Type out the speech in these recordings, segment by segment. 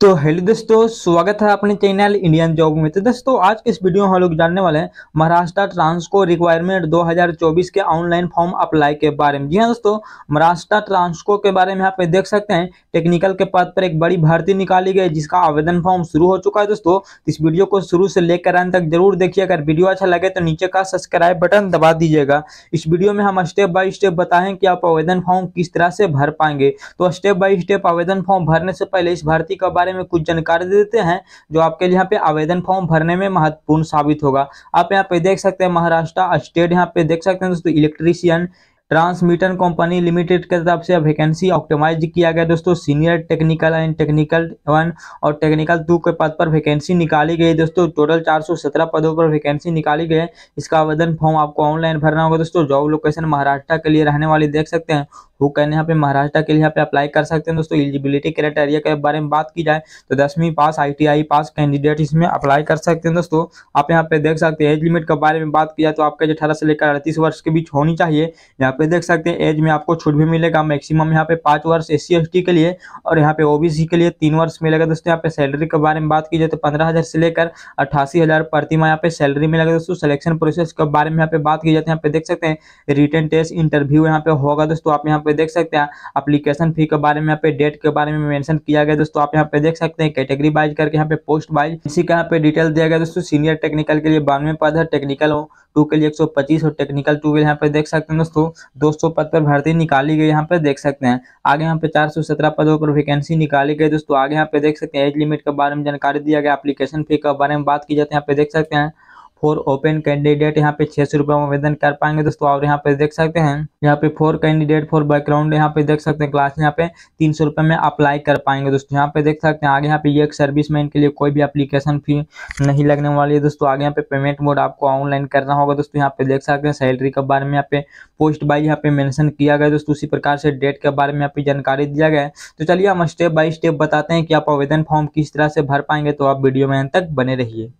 तो हेलो दोस्तों स्वागत है अपने चैनल इंडियन जॉब में तो दोस्तों आज के इस वीडियो में हम लोग जानने वाले हैं महाराष्ट्र ट्रांसको रिक्वायरमेंट 2024 के ऑनलाइन फॉर्म अप्लाई के बारे में जी हाँ दोस्तों महाराष्ट्र ट्रांसको के बारे में आप पे देख सकते हैं टेक्निकल के पद पर एक बड़ी भर्ती निकाली गई जिसका आवेदन फॉर्म शुरू हो चुका है दोस्तों तो इस वीडियो को शुरू से लेकर अंत तक जरूर देखिए अगर वीडियो अच्छा लगे तो नीचे का सब्सक्राइब बटन दबा दीजिएगा इस वीडियो में हम स्टेप बाय स्टेप बताएं कि आप आवेदन फॉर्म किस तरह से भर पाएंगे तो स्टेप बाय स्टेप आवेदन फॉर्म भरने से पहले इस भर्ती का बारे में कुछ जानकारी देते हैं जो आपके लिए यहाँ पे आवेदन फॉर्म भरने में महत्वपूर्ण साबित होगा आप यहाँ पे देख सकते हैं महाराष्ट्र स्टेट यहाँ पे देख सकते हैं दोस्तों इलेक्ट्रीशियन ट्रांसमीटर कंपनी लिमिटेड के तरफ से वैकेंसी ऑप्टिमाइज किया गया दोस्तों senior technical and technical one और टेक्निकल टू के पद पर वैकेंसी निकाली गई दोस्तों टोटल 417 पदों पर वैकेंसी निकाली गई है इसका आवेदन फॉर्म आपको ऑनलाइन भरना होगा दोस्तों जॉब लोकेशन महाराष्ट्र के लिए रहने वाली देख सकते हैं हु कैन यहाँ पे महाराष्ट्र के लिए यहाँ पे अप्लाई कर सकते हैं दोस्तों एलिजिबिलिटी क्राइटेरिया के बारे में बात की जाए तो दसवीं पास आईटीआई पास कैंडिडेट इसमें अप्लाई कर सकते हैं दोस्तों आप यहाँ पे देख सकते हैं एज लिमिट के बारे में बात की जाए तो आपका अठारह से लेकर अड़तीस वर्ष के बीच होनी चाहिए यहाँ पे देख सकते हैं एज में आपको छूट भी मिलेगा मैक्सिमम यहाँ पे पाँच वर्ष एस सी के लिए और यहाँ पे ओबीसी के लिए तीन वर्ष मिलेगा दोस्तों यहाँ पे सैलरी के बारे में बात की जाए तो पंद्रह से लेकर अट्ठासी प्रति माह यहाँ पे सैलरी मिलेगा दोस्तों सेलेक्शन प्रोसेस के बारे में यहाँ पे बात की जाए तो यहाँ पे देख सकते हैं रिटर्न टेस्ट इंटरव्यू यहाँ पे होगा दोस्तों आप यहाँ पे देख सकते हैं अप्लीकेशन फी के बारे में यहाँ पे डेट के बारे में मेंशन किया गया दोस्तों आप यहाँ पे देख सकते हैं कैटेगरी वाइज करके यहाँ पे पोस्ट वाइज इसी का यहाँ पे डिटेल दिया गया दोस्तों सीनियर टेक्निकल के लिए बानवे पद है टेक्निकल टू के लिए पच्चीस और टेक्निकल टू के यहाँ पे देख सकते हैं दोस्तों 200 पद पर भर्ती निकाली गई यहाँ पे देख सकते हैं आगे यहाँ पे सत्रह पदों पर वैकेंसी निकाली गई दोस्तों आगे यहाँ पे देख सकते हैं एज लिमिट के बारे में जानकारी दिया गया एप्लीकेशन फी के बारे में बात की जाती है यहाँ पे देख सकते हैं फोर ओपन कैंडिडेट यहाँ पे छह सौ रुपये में आवेदन कर पाएंगे दोस्तों और यहाँ पे देख सकते हैं यहाँ पे फोर कैंडिडेट फोर बैकग्राउंड यहाँ पे देख सकते हैं क्लास यहाँ पे तीन सौ रुपये में अप्लाई कर पाएंगे दोस्तों यहाँ पे देख सकते हैं आगे यहाँ पे एक सर्विस मैन के लिए कोई भी अप्लीकेशन फी नहीं लगने वाली है दोस्तों आगे यहाँ पे पेमेंट मोड आपको ऑनलाइन करना होगा दोस्तों यहाँ पे देख सकते हैं सैलरी के बारे में यहाँ पे पोस्ट बाई यहाँ पे मैंशन किया गया दोस्तों उसी प्रकार से डेट के बारे में यहाँ पे जानकारी दिया गया तो चलिए हम स्टेप बाय स्टेप बताते हैं कि आप आवेदन फॉर्म किस तरह से भर पाएंगे तो आप वीडियो में तक बने रहिए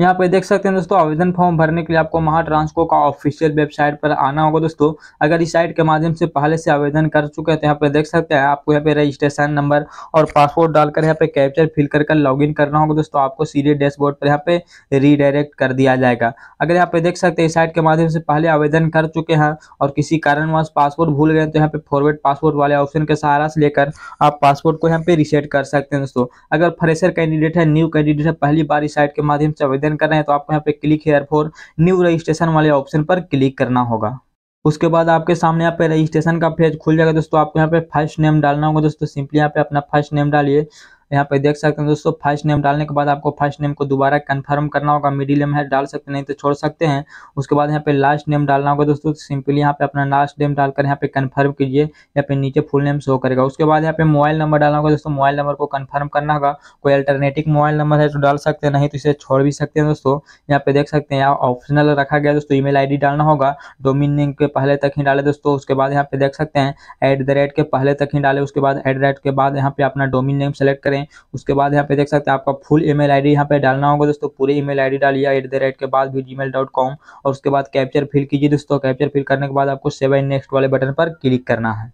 यहाँ पे देख सकते हैं दोस्तों आवेदन फॉर्म भरने के लिए आपको महाट्रांसको का ऑफिशियल वेबसाइट पर आना होगा दोस्तों अगर इस साइट के माध्यम से पहले से आवेदन कर चुके हैं तो यहाँ पे देख सकते हैं आपको यहाँ पे रजिस्ट्रेशन नंबर और पासपोर्ट डालकर यहाँ पे कैप्चर फिल कर कर इन करना होगा दोस्तों आपको सीधे डैशबोर्ड पर यहाँ पे रीडायरेक्ट कर दिया जाएगा अगर यहाँ पे देख सकते हैं इस साइट के माध्यम से पहले आवेदन कर चुके हैं और किसी कारणवश पासपोर्ट भूल गए तो यहाँ पे फॉरवर्ड पासपोर्ट वाले ऑप्शन के सहारा से लेकर आप पासपोर्ट को यहाँ पे रिसेट कर सकते हैं दोस्तों अगर फ्रेशर कैंडिडेट है न्यू कैंडिडेट है पहली बार इस साइट के माध्यम से आवेदन रिटर्न कर रहे हैं तो आपको यहाँ पे click here for new registration वाले ऑप्शन पर क्लिक करना होगा उसके बाद आपके सामने यहाँ पे रजिस्ट्रेशन का पेज खुल जाएगा दोस्तों आपको यहाँ पे फर्स्ट नेम डालना होगा दोस्तों सिंपली यहाँ पे अपना फर्स्ट नेम डालिए यहाँ पे देख सकते हैं दोस्तों फर्स्ट नेम डालने के बाद आपको फर्स्ट नेम को दोबारा कन्फर्म करना होगा मिडिल नेम है डाल सकते नहीं तो छोड़ सकते हैं उसके बाद यहाँ पे लास्ट नेम डालना होगा दोस्तों सिंपली यहाँ पे अपना लास्ट नेम डालकर यहाँ पे कन्फर्म कीजिए या पे नीचे फुल नेम शो करेगा उसके बाद यहाँ पे मोबाइल नंबर डालना होगा दोस्तों मोबाइल नंबर को कन्फर्म करना होगा कोई अल्टरनेटिव मोबाइल नंबर है तो डाल सकते हैं नहीं तो इसे छोड़ भी सकते हैं दोस्तों यहाँ पे देख सकते हैं यहाँ ऑप्शनल रखा गया दोस्तों ईमेल आईडी डालना होगा डोमिन नेम के पहले तक ही डाले दोस्तों उसके बाद यहाँ पे देख सकते हैं एट के पहले तक ही डाले उसके बाद एट के बाद यहाँ पे अपना डोमिन नेम सेलेक्ट करें करें उसके बाद यहाँ पे देख सकते हैं आपका फुल ई मेल यहाँ पे डालना होगा दोस्तों पूरी ई मेल डालिए एट द रेट के बाद भी डॉट कॉम और उसके बाद कैप्चर फिल कीजिए दोस्तों कैप्चर फिल करने के बाद आपको सेवन नेक्स्ट वाले बटन पर क्लिक करना है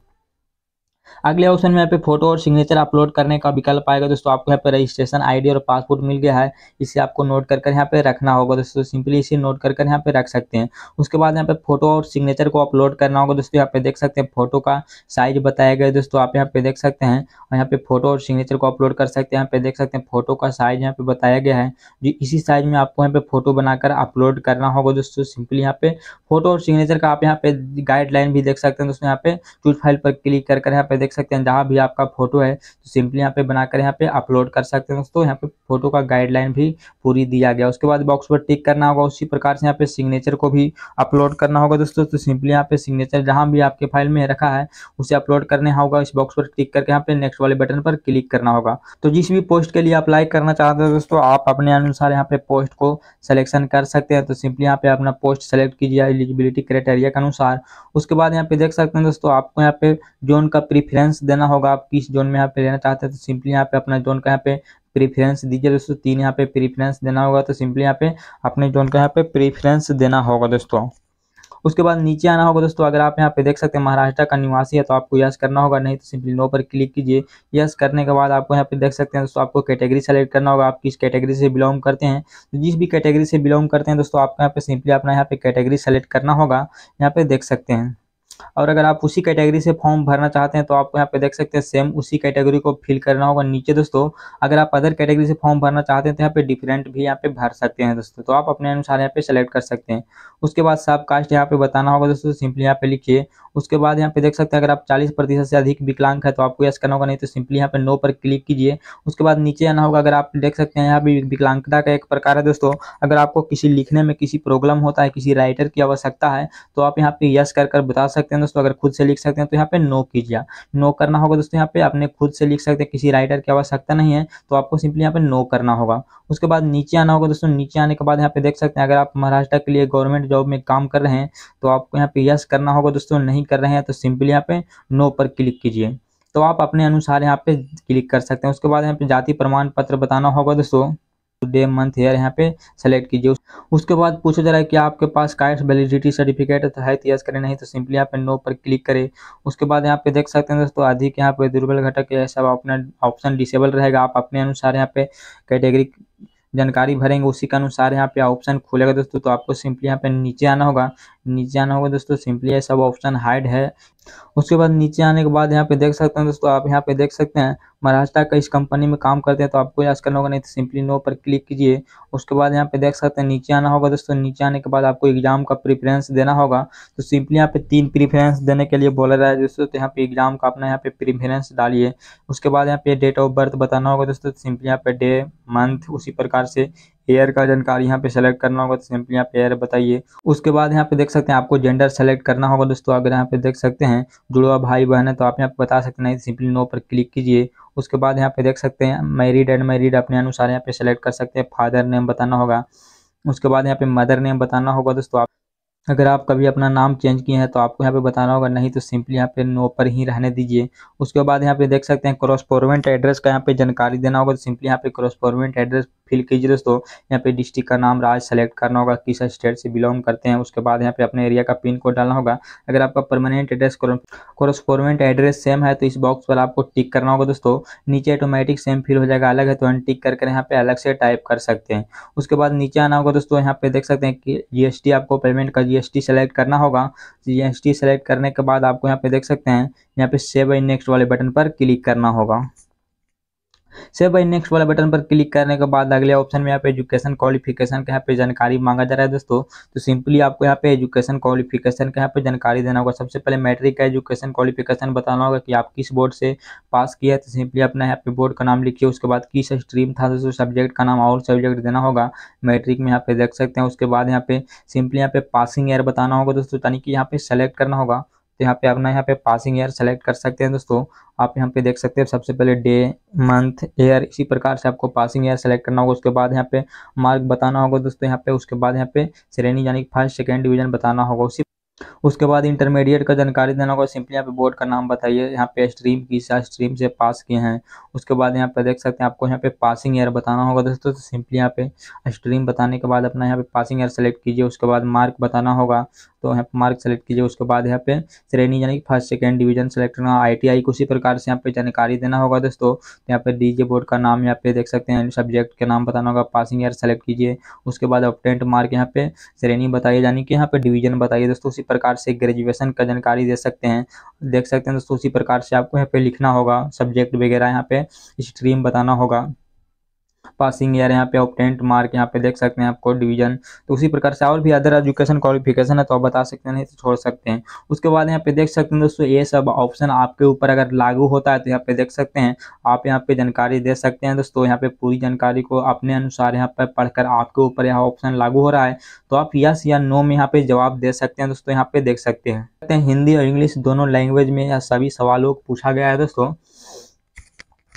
अगले ऑप्शन में यहाँ पे फोटो और सिग्नेचर अपलोड करने का विकल्प आएगा दोस्तों आपको यहाँ पे रजिस्ट्रेशन आईडी और पासपोर्ट मिल गया है इसे आपको नोट कर कर यहाँ पे रखना होगा दोस्तों सिंपली इसे नोट कर कर यहाँ पे रख सकते हैं उसके बाद यहाँ पे फोटो और सिग्नेचर को अपलोड करना होगा दोस्तों यहाँ पे देख सकते हैं फोटो का साइज बताया गया दोस्तों आप यहाँ पे देख सकते हैं और यहाँ पे फोटो और सिग्नेचर को अपलोड कर सकते हैं यहाँ पे देख सकते हैं फोटो का साइज यहाँ पे बताया गया है जो इसी साइज में आपको यहाँ पे फोटो बनाकर अपलोड करना होगा दोस्तों सिंपली यहाँ पे फोटो और सिग्नेचर का आप यहाँ पे गाइडलाइन भी देख सकते हैं दोस्तों यहाँ पे चूज फाइल पर क्लिक कर यहाँ पे पे देख सकते हैं जहाँ भी आपका फोटो है तो सिंपली यहाँ पे बनाकर यहाँ पे अपलोड कर सकते हैं दोस्तों यहाँ पे फोटो का गाइडलाइन भी पूरी दिया गया उसके बाद बॉक्स पर टिक करना होगा उसी प्रकार से यहाँ पे सिग्नेचर को भी अपलोड करना होगा दोस्तों तो सिंपली यहाँ पे सिग्नेचर जहाँ भी आपके फाइल में रखा है उसे अपलोड करने होगा इस बॉक्स पर टिक करके यहाँ पे नेक्स्ट वाले बटन पर क्लिक करना होगा तो जिस भी पोस्ट के लिए अप्लाई करना चाहते हो दोस्तों आप अपने अनुसार यहाँ पे पोस्ट को सिलेक्शन कर सकते हैं तो सिंपली यहाँ पे अपना पोस्ट सेलेक्ट कीजिए एलिजिबिलिटी क्राइटेरिया के अनुसार उसके बाद यहाँ पे देख सकते हैं दोस्तों आपको यहाँ पे जोन का प्री प्रेफरेंस देना होगा आप किस जोन में यहाँ पे लेना चाहते हैं तो सिंपली यहाँ पे अपना जोन का यहाँ पे प्रीफरेंस दीजिए दोस्तों तीन यहाँ पे प्रेफरेंस देना होगा तो सिंपली यहाँ पे अपने जोन का यहाँ पे प्रेफरेंस देना होगा दोस्तों उसके बाद नीचे आना होगा दोस्तों अगर आप यहाँ पे देख सकते हैं महाराष्ट्र का निवासी है तो आपको यस करना होगा नहीं तो सिंपली नो पर क्लिक कीजिए यस करने के बाद आपको यहाँ पे देख सकते हैं दोस्तों आपको कैटेगरी सेलेक्ट करना होगा आप किस कैटेगरी से बिलोंग करते हैं तो जिस भी कैटेगरी से बिलोंग करते हैं दोस्तों आपको यहाँ पे सिंपली अपना यहाँ पे कैटेगरी सेलेक्ट करना होगा यहाँ पे देख सकते हैं और अगर आप उसी कैटेगरी से फॉर्म भरना चाहते हैं तो आप यहाँ पे देख सकते हैं सेम उसी कैटेगरी को फिल करना होगा नीचे दोस्तों अगर आप अदर कैटेगरी से फॉर्म भरना चाहते हैं तो यहाँ पे डिफरेंट भी यहाँ पे भर सकते हैं दोस्तों तो आप अपने अनुसार यहाँ पे सेलेक्ट कर सकते हैं उसके बाद सब कास्ट यहाँ पे बताना होगा दोस्तों सिंपली यहाँ पे लिखिए उसके बाद यहाँ पे देख सकते हैं अगर आप चालीस प्रतिशत से अधिक विकलांग है तो आपको यस करना होगा नहीं तो सिंपली यहाँ पे नो पर क्लिक कीजिए उसके बाद नीचे आना होगा अगर आप देख सकते हैं यहाँ पे विकलांगता का एक प्रकार है दोस्तों अगर आपको किसी लिखने में किसी प्रॉब्लम होता है किसी राइटर की आवश्यकता है तो आप यहाँ पे यस कर कर बता सकते सकते हैं दोस्तों अगर खुद से लिख सकते हैं तो यहाँ पे नो कीजिए नो करना होगा दोस्तों यहाँ पे आपने खुद से लिख सकते हैं किसी राइटर की आवश्यकता नहीं है तो आपको सिंपली यहाँ पे नो करना होगा उसके बाद नीचे आना होगा दोस्तों नीचे आने के बाद यहाँ पे देख सकते हैं अगर आप महाराष्ट्र के लिए गवर्नमेंट जॉब में काम कर रहे हैं तो आपको यहाँ पे यस करना होगा दोस्तों नहीं कर रहे हैं तो सिंपली यहाँ पे नो पर क्लिक कीजिए तो आप अपने अनुसार यहाँ पे क्लिक कर सकते हैं उसके बाद यहाँ पे जाति प्रमाण पत्र बताना होगा दोस्तों डे मंथ ईयर यहाँ पे सेलेक्ट कीजिए उसके बाद पूछा जा रहा है कि आपके पास कास्ट वैलिडिटी सर्टिफिकेट तो है यस करें नहीं तो सिंपली यहाँ पे नो पर क्लिक करें उसके बाद यहाँ पे देख सकते हैं दोस्तों अधिक यहाँ पे दुर्बल घटक यह सब अपना ऑप्शन डिसेबल रहेगा आप अपने अनुसार यहाँ पे कैटेगरी जानकारी भरेंगे उसी के अनुसार यहाँ पे ऑप्शन खुलेगा दोस्तों तो आपको सिंपली यहाँ पे नीचे आना होगा नीचे आना होगा दोस्तों सिंपली ये सब ऑप्शन हाइड है उसके बाद नीचे आने के बाद यहाँ पे देख सकते हैं दोस्तों आप यहाँ पे देख सकते हैं महाराष्ट्र का इस कंपनी में काम करते हैं तो आपको याद करना होगा नहीं तो सिंपली नो पर क्लिक कीजिए उसके बाद यहाँ पे देख सकते हैं नीचे आना होगा दोस्तों नीचे आने के बाद आपको एग्जाम का प्रीफरेंस देना होगा तो सिंपली यहाँ पे तीन प्रीफरेंस देने के लिए बोला जाए दोस्तों तो यहाँ पे एग्जाम का अपना यहाँ पे प्रीफरेंस डालिए उसके बाद यहाँ पे डेट ऑफ बर्थ बताना होगा दोस्तों सिंपली तो यहाँ पे डे मंथ उसी प्रकार से एयर का जानकारी यहाँ पे सेलेक्ट करना होगा तो सिंपली यहाँ पे एयर बताइए उसके बाद यहाँ पे देख सकते हैं आपको जेंडर सेलेक्ट करना होगा दोस्तों अगर यहाँ पे देख सकते हैं जुड़वा भाई बहन है तो आप यहाँ पे बता सकते हैं सिंपली नो पर क्लिक कीजिए उसके बाद यहाँ पे देख सकते हैं मैरिड एंड मैरिड अपने अनुसार यहाँ पे सेलेक्ट कर सकते हैं फादर नेम बताना होगा उसके बाद यहाँ पे मदर नेम बताना होगा दोस्तों आप अगर आप कभी अपना नाम चेंज किए हैं तो आपको यहाँ पे बताना होगा नहीं तो सिंपली यहाँ पे नो पर ही रहने दीजिए उसके बाद यहाँ पे देख सकते हैं क्रॉस पोर्वेंट एड्रेस का यहाँ पे जानकारी देना होगा तो सिंपली यहाँ पे क्रॉस पोर्वेंट एड्रेस फिल कीजिए दोस्तों यहाँ पे डिस्ट्रिक्ट का नाम राज सेलेक्ट करना होगा किस स्टेट से बिलोंग करते हैं उसके बाद यहाँ पे अपने एरिया का पिन कोड डालना होगा अगर आपका permanent address correspondence address same है तो इस बॉक्स पर आपको टिक करना होगा दोस्तों नीचे ऑटोमेटिक सेम फिल हो जाएगा अलग है तो टिक करके यहाँ पे अलग से टाइप कर सकते हैं उसके बाद नीचे आना होगा दोस्तों यहाँ पे देख सकते हैं कि जी आपको पेमेंट का जीएसटी सेलेक्ट करना होगा जीएसटी सेलेक्ट करने के बाद आपको यहाँ पे देख सकते हैं यहाँ पे सेव नेक्स्ट वाले बटन पर क्लिक करना होगा से भाई नेक्स्ट वाला बटन पर क्लिक करने के बाद अगले ऑप्शन में यहाँ पे एजुकेशन क्वालिफिकेशन के यहाँ पे जानकारी मांगा जा रहा है दोस्तों तो सिंपली आपको यहाँ पे एजुकेशन क्वालिफिकेशन के यहाँ पे जानकारी देना होगा सबसे पहले मैट्रिक का एजुकेशन क्वालिफिकेशन बताना होगा कि आप किस बोर्ड से पास किया है तो सिंपली अपना यहाँ पे बोर्ड का नाम लिखिए उसके बाद किस स्ट्रीम था दोस्तों सब्जेक्ट का नाम और सब्जेक्ट देना होगा मैट्रिक में यहाँ पे देख सकते हैं उसके बाद यहाँ पे सिंपली यहाँ पे पासिंग ईयर बताना होगा दोस्तों यानी कि यहाँ पे सेलेक्ट करना होगा तो यहाँ पे अपना यहाँ पे पासिंग ईयर सेलेक्ट कर सकते हैं दोस्तों आप यहाँ पे देख सकते हैं सबसे पहले डे मंथ ईयर इसी प्रकार से आपको पासिंग ईयर सेलेक्ट करना होगा उसके बाद यहाँ पे मार्क बताना होगा दोस्तों यहाँ पे उसके बाद यहाँ पे श्रेणी यानी फर्स्ट सेकेंड डिवीजन बताना होगा उसी उसके बाद इंटरमीडिएट का जानकारी देना होगा सिंपली यहाँ पे बोर्ड का नाम बताइए यहाँ पे स्ट्रीम की स्ट्रीम से पास किए हैं उसके बाद यहाँ पे देख सकते हैं आपको यहाँ पे पासिंग ईयर बताना होगा दोस्तों तो सिंपली यहाँ पे स्ट्रीम बताने के बाद अपना यहाँ पे पासिंग ईयर सेलेक्ट कीजिए उसके बाद मार्क बताना होगा तो यहाँ पे मार्क सेलेक्ट कीजिए उसके बाद यहाँ पे श्रेणी यानी कि फर्स्ट सेकेंड डिवीजन सेलेक्ट करना आई टी आई उसी प्रकार से यहाँ पे जानकारी देना होगा दोस्तों तो यहाँ पे डीजे बोर्ड का नाम यहाँ पे देख सकते हैं सब्जेक्ट के नाम बताना होगा पासिंग ईयर सेलेक्ट कीजिए उसके बाद ऑप्टेंट मार्क यहाँ पे श्रेणी बताइए यानी कि यहाँ पे डिवीजन बताइए दोस्तों उसी प्रकार प्रकार से ग्रेजुएशन का जानकारी दे सकते हैं देख सकते हैं दोस्तों उसी प्रकार से आपको यहाँ पे लिखना होगा सब्जेक्ट वगैरह यहाँ पे स्ट्रीम बताना होगा पासिंग ईयर यहाँ पे ऑप्टेंट मार्क यहाँ पे देख सकते हैं आपको डिवीजन तो उसी प्रकार से और भी अदर एजुकेशन क्वालिफिकेशन है तो आप बता सकते हैं तो छोड़ सकते हैं उसके बाद यहाँ पे देख सकते हैं दोस्तों ये सब ऑप्शन आपके ऊपर अगर लागू होता है तो यहाँ पे देख सकते हैं आप यहाँ पे जानकारी दे सकते हैं दोस्तों यहाँ पे पूरी जानकारी को अपने अनुसार यहाँ पर पढ़कर आपके ऊपर यह ऑप्शन लागू हो रहा है तो आप यस या नो में यहाँ पे जवाब दे सकते हैं दोस्तों यहाँ पे देख सकते हैं हिंदी और इंग्लिश दोनों लैंग्वेज में यह सभी सवालों को पूछा गया है दोस्तों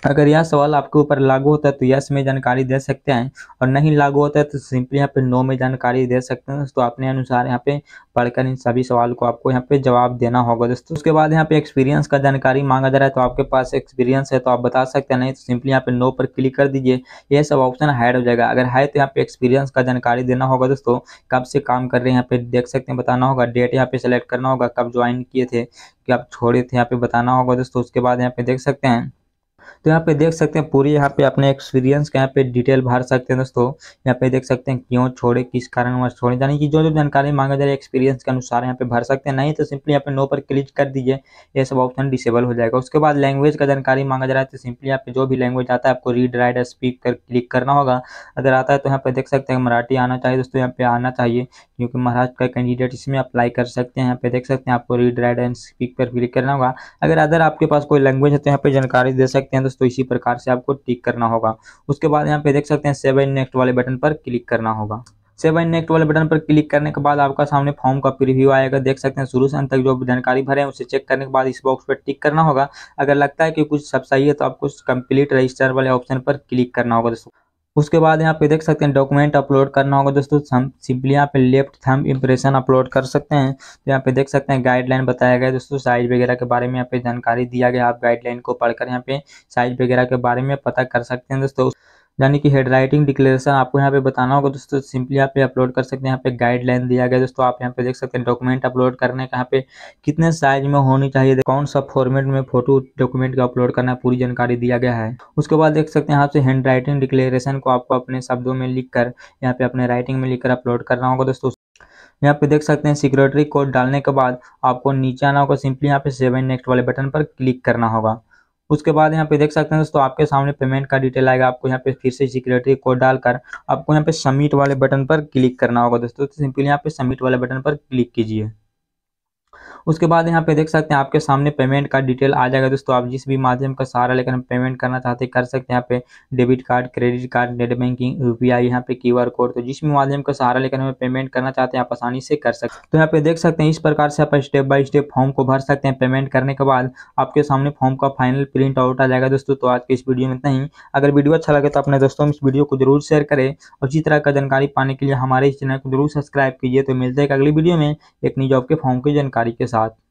अगर यह सवाल आपके ऊपर लागू होता है तो यस में जानकारी दे सकते हैं और नहीं लागू होता है तो सिंपली यहाँ पे नो में जानकारी दे सकते हैं दोस्तों अपने अनुसार यहाँ पे पढ़कर इन सभी सवाल को आपको यहाँ पे जवाब देना होगा दोस्तों उसके बाद यहाँ पे एक्सपीरियंस का जानकारी मांगा जा रहा है तो आपके पास एक्सपीरियंस है तो आप बता सकते हैं नहीं तो सिंपली यहाँ पे नो पर क्लिक कर दीजिए यह सब ऑप्शन हाइड हो जाएगा अगर है तो यहाँ पे एक्सपीरियंस का जानकारी देना होगा दोस्तों कब से काम कर रहे हैं यहाँ पे देख सकते हैं बताना होगा डेट यहाँ पे सेलेक्ट करना होगा कब ज्वाइन किए थे कि आप छोड़े थे यहाँ पे बताना होगा दोस्तों उसके बाद यहाँ पे देख सकते हैं तो यहाँ पे देख सकते हैं पूरी यहाँ पे अपने एक्सपीरियंस का यहाँ पे डिटेल भर सकते हैं दोस्तों यहाँ पे देख सकते हैं क्यों छोड़े किस वहाँ छोड़े यानी कि जो जो जानकारी मांगा जा रहा है एक्सपीरियंस के अनुसार यहाँ पे भर सकते हैं नहीं तो सिंपली यहाँ पे नो पर क्लिक कर दीजिए ये सब ऑप्शन डिसेबल हो जाएगा उसके बाद लैंग्वेज का जानकारी मांगा जा रहा है तो सिंपली यहाँ पे जो भी लैंग्वेज आता है आपको रीड राइट स्पीक कर क्लिक करना होगा अगर आता है तो यहाँ पे देख सकते हैं मराठी आना चाहिए दोस्तों यहाँ पे आना चाहिए क्योंकि महाराष्ट्र का कैंडिडेट इसमें अप्लाई कर सकते हैं यहाँ पे देख सकते हैं आपको रीड राइट एंड स्पीक पर क्लिक करना होगा अगर अदर आपके पास कोई लैंग्वेज है तो यहाँ पे जानकारी दे सकते हैं हैं दोस्तों इसी प्रकार से आपको टिक करना होगा उसके बाद यहाँ पे देख सकते हैं सेवन नेक्स्ट वाले बटन पर क्लिक करना होगा सेवन नेक्स्ट वाले बटन पर क्लिक करने के बाद आपका सामने फॉर्म का प्रीव्यू आएगा देख सकते हैं शुरू से अंत तक जो जानकारी भरे हैं उसे चेक करने के बाद इस बॉक्स पर टिक करना होगा अगर लगता है कि कुछ सब सही है तो आपको कंप्लीट रजिस्टर वाले ऑप्शन पर क्लिक करना होगा दोस्तों उसके बाद यहाँ पे देख सकते हैं डॉक्यूमेंट अपलोड करना होगा दोस्तों हम सिंपली यहाँ पे लेफ्ट थम इम्प्रेशन अपलोड कर सकते हैं तो यहाँ पे देख सकते हैं गाइडलाइन बताया गया दोस्तों साइज वगैरह के बारे में यहाँ पे जानकारी दिया गया आप गाइडलाइन को पढ़कर यहाँ पे साइज वगैरह के बारे में पता कर सकते हैं दोस्तों यानी कि हेड राइटिंग डिक्लेरेशन आपको यहाँ पे बताना होगा दोस्तों सिंपली यहाँ पे अपलोड कर सकते हैं यहाँ पे गाइडलाइन दिया गया दोस्तों आप यहाँ पे देख सकते हैं डॉक्यूमेंट अपलोड करने का यहाँ पे कितने साइज में होनी चाहिए कौन सा फॉर्मेट में फोटो डॉक्यूमेंट का अपलोड करना है पूरी जानकारी दिया गया है उसके बाद देख सकते हैं यहाँ से हैंड राइटिंग डिक्लेरेशन को आपको अपने शब्दों में लिख कर यहाँ पे अपने राइटिंग में लिखकर अपलोड करना होगा दोस्तों यहाँ पे देख सकते हैं सिक्योरिटी कोड डालने के बाद आपको नीचे आना होगा सिंपली यहाँ पे सेवन नेक्स्ट वाले बटन पर क्लिक करना होगा उसके बाद यहाँ पे देख सकते हैं दोस्तों आपके सामने पेमेंट का डिटेल आएगा आपको यहाँ पे फिर से सिक्योरिटी कोड डालकर आपको यहाँ पे सबमिट वाले बटन पर क्लिक करना होगा दोस्तों सिंपली तो यहाँ पे सबमिट वाले बटन पर क्लिक कीजिए उसके बाद यहाँ पे देख सकते हैं आपके सामने पेमेंट का डिटेल आ जाएगा दोस्तों आप जिस भी माध्यम का सहारा लेकर पेमेंट करना चाहते कर सकते हैं यहाँ पे debit card credit card net banking U P यहाँ पे क्यू कोड तो जिस भी माध्यम का सहारा लेकर हमें पेमेंट करना चाहते हैं आप आसानी से कर सकते हैं तो यहाँ पे देख सकते हैं इस प्रकार से आप स्टेप बाय स्टेप फॉर्म को भर सकते हैं पेमेंट करने के बाद आपके सामने फॉर्म का फाइनल प्रिंट आउट आ जाएगा दोस्तों तो आज के इस वीडियो में नहीं अगर वीडियो अच्छा लगे तो अपने दोस्तों में इस वीडियो को जरूर शेयर करें और इसी तरह का जानकारी पाने के लिए हमारे इस चैनल को जरूर सब्सक्राइब कीजिए तो मिलते हैं अगली वीडियो में एक नई जॉब के फॉर्म की जानकारी के साथ साथ